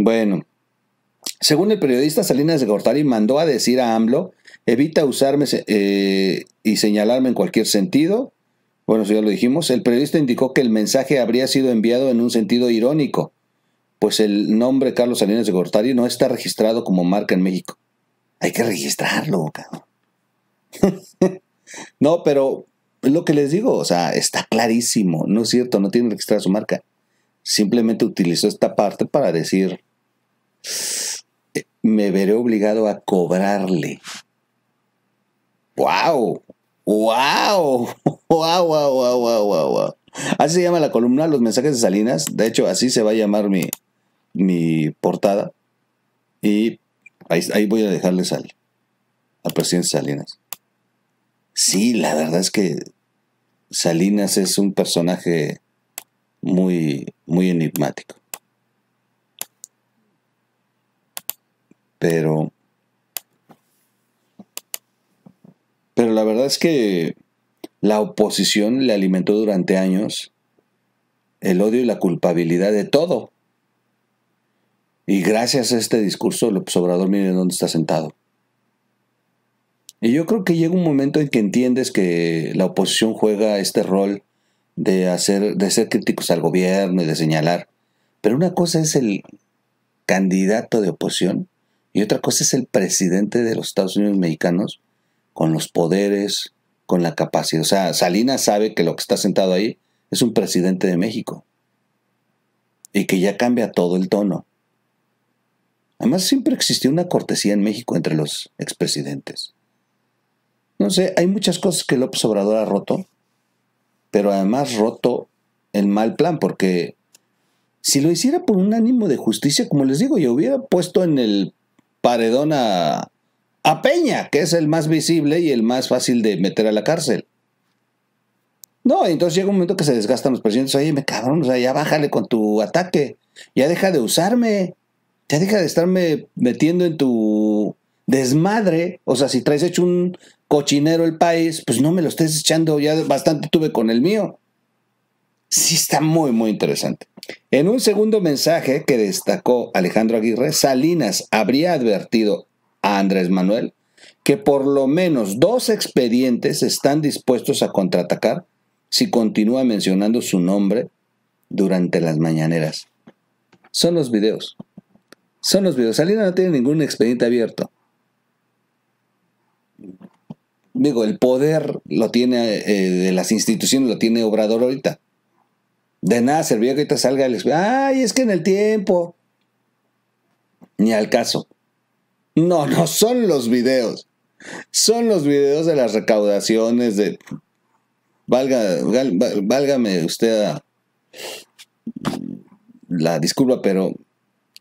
Bueno, según el periodista Salinas de Gortari mandó a decir a AMLO, evita usarme eh, y señalarme en cualquier sentido. Bueno, eso ya lo dijimos. El periodista indicó que el mensaje habría sido enviado en un sentido irónico, pues el nombre Carlos Salinas de Gortari no está registrado como marca en México. Hay que registrarlo, cabrón. no, pero lo que les digo, o sea, está clarísimo, no es cierto, no tiene registrada su marca. Simplemente utilizó esta parte para decir, me veré obligado a cobrarle. ¡Wow! ¡Wow! ¡Wow, wow, wow, wow, wow! Así se llama la columna, los mensajes de Salinas. De hecho, así se va a llamar mi, mi portada. Y ahí, voy a dejarles al, al presidente Salinas. Sí, la verdad es que Salinas es un personaje muy, muy enigmático. Pero. Pero la verdad es que la oposición le alimentó durante años el odio y la culpabilidad de todo. Y gracias a este discurso, el Obrador, mire dónde está sentado. Y yo creo que llega un momento en que entiendes que la oposición juega este rol de hacer, de ser críticos al gobierno y de señalar. Pero una cosa es el candidato de oposición y otra cosa es el presidente de los Estados Unidos mexicanos con los poderes, con la capacidad. O sea, Salinas sabe que lo que está sentado ahí es un presidente de México. Y que ya cambia todo el tono. Además, siempre existió una cortesía en México entre los expresidentes. No sé, hay muchas cosas que López Obrador ha roto, pero además roto el mal plan, porque si lo hiciera por un ánimo de justicia, como les digo, yo hubiera puesto en el paredón a, Peña, que es el más visible y el más fácil de meter a la cárcel. No, entonces llega un momento que se desgastan los presidentes. Oye, me cabrón, o sea, ya bájale con tu ataque. Ya deja de usarme. Ya deja de estarme metiendo en tu desmadre. O sea, si traes hecho un cochinero el país, pues no me lo estés echando. Ya bastante tuve con el mío sí está muy, muy interesante. En un segundo mensaje que destacó Alejandro Aguirre, Salinas habría advertido a Andrés Manuel que por lo menos dos expedientes están dispuestos a contraatacar si continúa mencionando su nombre durante las mañaneras. Son los videos. Son los videos. Salinas no tiene ningún expediente abierto. Digo, el poder lo tiene eh, de las instituciones, lo tiene Obrador ahorita. De nada servía que ahorita salga el... Ay, es que en el tiempo... Ni al caso. No, no, son los videos. Son los videos de las recaudaciones de... Valga, válgame usted la disculpa, pero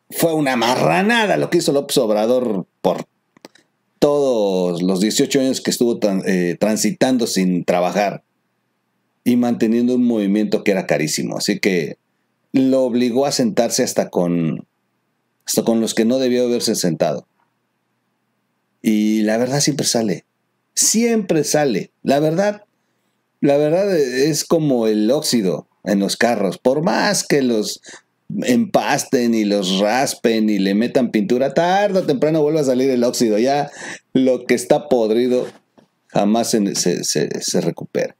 fue una marranada lo que hizo López Obrador por todos los 18 años que estuvo eh, transitando sin trabajar y manteniendo un movimiento que era carísimo. Así que lo obligó a sentarse hasta con, hasta con los que no debió haberse sentado. Y la verdad siempre sale. Siempre sale. La verdad, la verdad es como el óxido en los carros. Por más que los empasten y los raspen y le metan pintura, tarde o temprano vuelve a salir el óxido. Ya lo que está podrido jamás se, se, se recupera.